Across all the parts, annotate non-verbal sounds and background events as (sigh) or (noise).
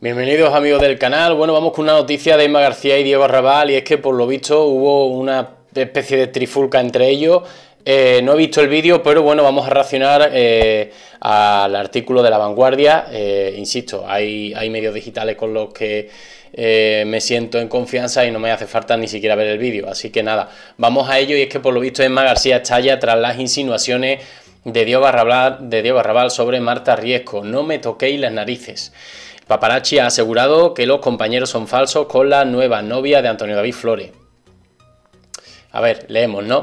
Bienvenidos amigos del canal. Bueno, vamos con una noticia de Emma García y Diego Arrabal y es que por lo visto hubo una especie de trifulca entre ellos. Eh, no he visto el vídeo, pero bueno, vamos a reaccionar eh, al artículo de La Vanguardia. Eh, insisto, hay, medios digitales con los que me siento en confianza y no me hace falta ni siquiera ver el vídeo. Así que nada, vamos a ello. Y es que por lo visto Emma García Chaya, tras las insinuaciones de Diego Barrabal, sobre Marta Riesco, no me toquéis las narices. Paparazzi ha asegurado que los compañeros son falsos con la nueva novia de Antonio David Flores. A ver, leemos, ¿no?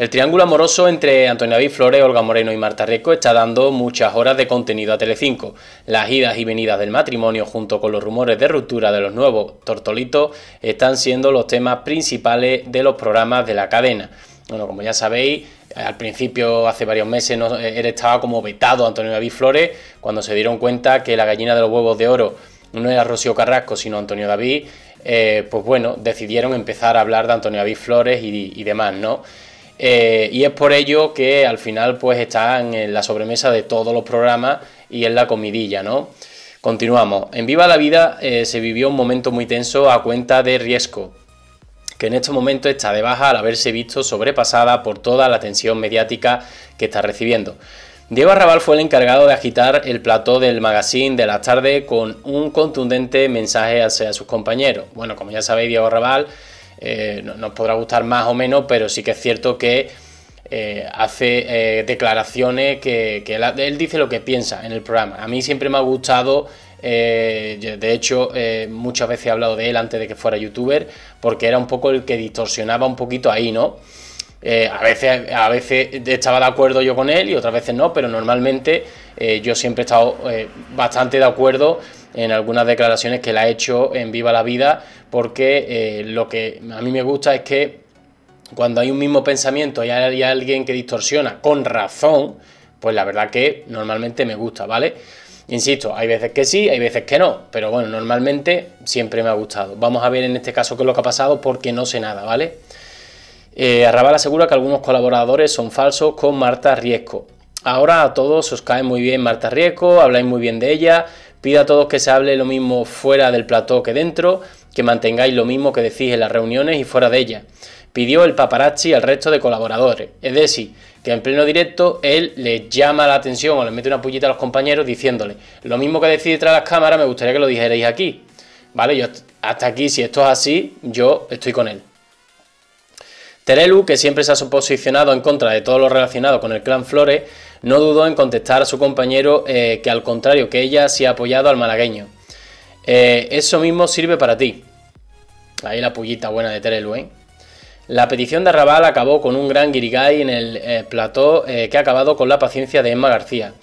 El triángulo amoroso entre Antonio David Flores, Olga Moreno y Marta Rico está dando muchas horas de contenido a Telecinco. Las idas y venidas del matrimonio junto con los rumores de ruptura de los nuevos tortolitos están siendo los temas principales de los programas de la cadena. Bueno, como ya sabéis, al principio, hace varios meses, no, él estaba como vetado Antonio David Flores cuando se dieron cuenta que la gallina de los huevos de oro no era Rocío Carrasco, sino Antonio David, eh, pues bueno, decidieron empezar a hablar de Antonio David Flores y, demás, ¿no? Eh, y es por ello que al final pues están en la sobremesa de todos los programas y en la comidilla, ¿no? Continuamos. En Viva la Vida eh, se vivió un momento muy tenso a cuenta de riesgo que en este momento está de baja al haberse visto sobrepasada por toda la tensión mediática que está recibiendo. Diego Arrabal fue el encargado de agitar el plató del magazine de la tarde con un contundente mensaje hacia sus compañeros. Bueno, como ya sabéis, Diego Arrabal eh, nos podrá gustar más o menos, pero sí que es cierto que eh, hace eh, declaraciones que, él, dice lo que piensa en el programa. A mí siempre me ha gustado, de hecho muchas veces he hablado de él antes de que fuera youtuber, porque era un poco el que distorsionaba un poquito ahí, ¿no? Eh, a, veces, a veces estaba de acuerdo yo con él y otras veces no, pero normalmente eh, yo siempre he estado eh, bastante de acuerdo en algunas declaraciones que él ha hecho en Viva la Vida, porque lo que a mí me gusta es que cuando hay un mismo pensamiento y hay alguien que distorsiona con razón, pues la verdad que normalmente me gusta, ¿vale? Insisto, hay veces que sí, hay veces que no, pero bueno, normalmente siempre me ha gustado. Vamos a ver en este caso qué es lo que ha pasado porque no sé nada, ¿vale? Eh, Arrabal asegura que algunos colaboradores son falsos con Marta Riesco. Ahora a todos os cae muy bien Marta Riesco, habláis muy bien de ella, pido a todos que se hable lo mismo fuera del plató que dentro, que mantengáis lo mismo que decís en las reuniones y fuera de ella. Pidió el paparazzi al resto de colaboradores. Es decir, que en pleno directo él les llama la atención o les mete una pullita a los compañeros diciéndole, lo mismo que decís detrás de las cámaras, me gustaría que lo dijerais aquí. ¿Vale? Yo hasta aquí, si esto es así, yo estoy con él. Terelu, que siempre se ha posicionado en contra de todo lo relacionado con el clan Flores, no dudó en contestar a su compañero eh, que al contrario que ella sí ha apoyado al malagueño. Eh, eso mismo sirve para ti. Ahí la pullita buena de Terelu, ¿eh? La petición de Arrabal acabó con un gran guirigay en el eh, plató que ha acabado con la paciencia de Emma García.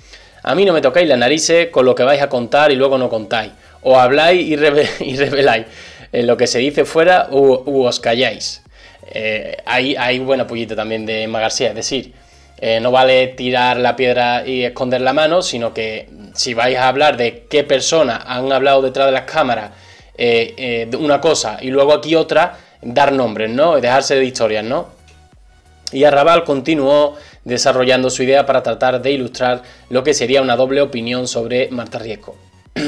A mí no me tocáis la narices con lo que vais a contar y luego no contáis. O habláis y, (laughs) reveláis lo que se dice fuera u os calláis. Eh, hay, buena buen apoyito también de Emma García, es decir, eh, no vale tirar la piedra y esconder la mano, sino que si vais a hablar de qué personas han hablado detrás de las cámaras eh, una cosa y luego aquí otra, dar nombres, ¿no? dejarse de historias, ¿no? Y Arrabal continuó desarrollando su idea para tratar de ilustrar lo que sería una doble opinión sobre Marta Riesco. (clears throat)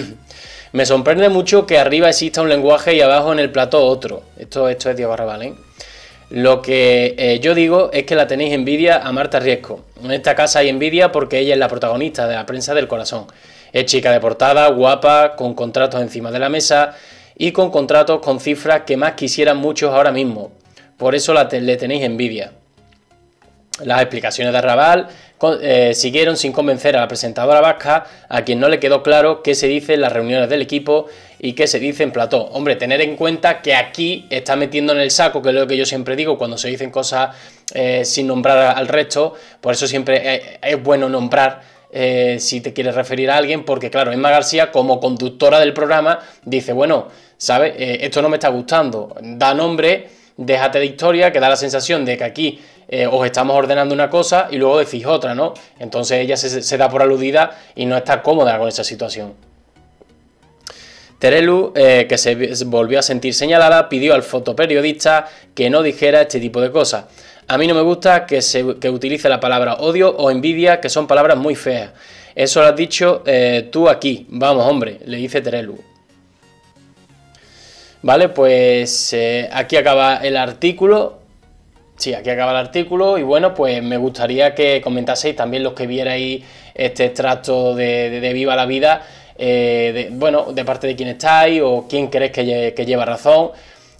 Me sorprende mucho que arriba exista un lenguaje y abajo en el plató otro. Esto, esto es de Arrabal, ¿eh? Lo que eh, yo digo es que la tenéis envidia a Marta Riesco. En esta casa hay envidia porque ella es la protagonista de la prensa del corazón. Es chica de portada, guapa, con contratos encima de la mesa y con contratos con cifras que más quisieran muchos ahora mismo. Por eso la le tenéis envidia. Las explicaciones de Arrabal eh, siguieron sin convencer a la presentadora vasca, a quien no le quedó claro qué se dice en las reuniones del equipo y qué se dice en plató. Hombre, tener en cuenta que aquí está metiendo en el saco, que es lo que yo siempre digo cuando se dicen cosas eh, sin nombrar al resto, por eso siempre eh, es bueno nombrar si te quieres referir a alguien, porque claro, Emma García como conductora del programa dice, bueno, ¿sabes? esto no me está gustando, da nombre déjate de historia, que da la sensación de que aquí eh, os estamos ordenando una cosa y luego decís otra, ¿no? Entonces ella se, da por aludida y no está cómoda con esa situación. Terelu, eh, que se volvió a sentir señalada, pidió al fotoperiodista que no dijera este tipo de cosas. A mí no me gusta que, se, utilice la palabra odio o envidia, que son palabras muy feas. Eso lo has dicho eh, tú aquí. Vamos, hombre, le dice Terelu. Vale, pues eh, aquí acaba el artículo. Sí, aquí acaba el artículo y bueno, pues me gustaría que comentaseis también los que vierais este extracto de, de, Viva la Vida, eh, bueno, de parte de quién estáis o quién creéis que, lleva razón.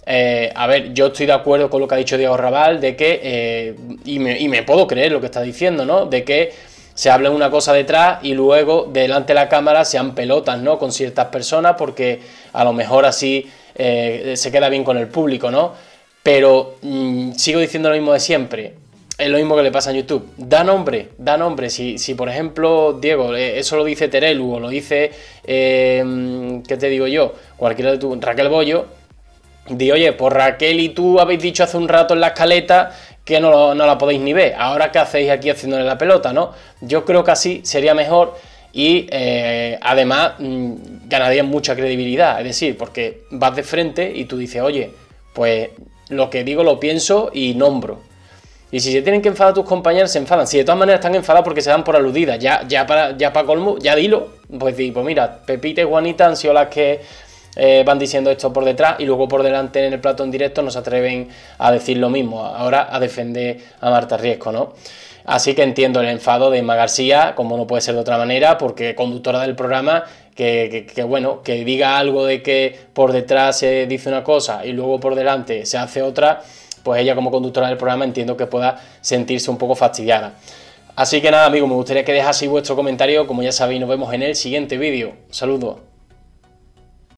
Eh, a ver, yo estoy de acuerdo con lo que ha dicho Diego Raval, de que, y, me, puedo creer lo que está diciendo, ¿no? De que se habla una cosa detrás y luego delante de la cámara sean pelotas, ¿no? Con ciertas personas porque a lo mejor así eh, se queda bien con el público, ¿no? Pero mm, sigo diciendo lo mismo de siempre. Es lo mismo que le pasa en YouTube. Da nombre, da nombre. Si, si por ejemplo, Diego, eh, eso lo dice Terelu o lo dice, eh, mm, ¿qué te digo yo? Cualquiera de tu, Raquel Bollo, di, oye, pues Raquel y tú habéis dicho hace un rato en la escaleta que no, no la podéis ni ver. Ahora, ¿qué hacéis aquí haciéndole la pelota, no? Yo creo que así sería mejor y eh, además mm, ganarían mucha credibilidad, es decir, porque vas de frente y tú dices, oye, pues lo que digo lo pienso y nombro. Y si se tienen que enfadar tus compañeros, se enfadan. Si de todas maneras están enfadados porque se dan por aludidas, ya, ya para, ya para colmo, ya dilo. Pues di, pues mira, Pepita y Juanita han sido las que eh, van diciendo esto por detrás y luego por delante en el plato en directo nos atreven a decir lo mismo, ahora a defender a Marta Riesco, ¿no? Así que entiendo el enfado de Emma García, como no puede ser de otra manera, porque conductora del programa, que, que, bueno, que diga algo de que por detrás se dice una cosa y luego por delante se hace otra, pues ella como conductora del programa entiendo que pueda sentirse un poco fastidiada. Así que nada, amigos, me gustaría que dejaseis vuestro comentario, como ya sabéis, nos vemos en el siguiente vídeo. Saludos.